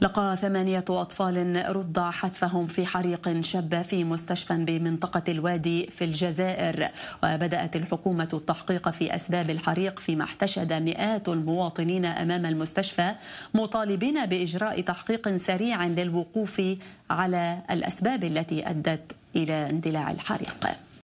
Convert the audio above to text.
لقى ثمانية أطفال رضع حتفهم في حريق شب في مستشفى بمنطقة الوادي في الجزائر وبدأت الحكومة التحقيق في أسباب الحريق فيما احتشد مئات المواطنين أمام المستشفى مطالبين بإجراء تحقيق سريع للوقوف على الأسباب التي أدت إلى اندلاع الحريق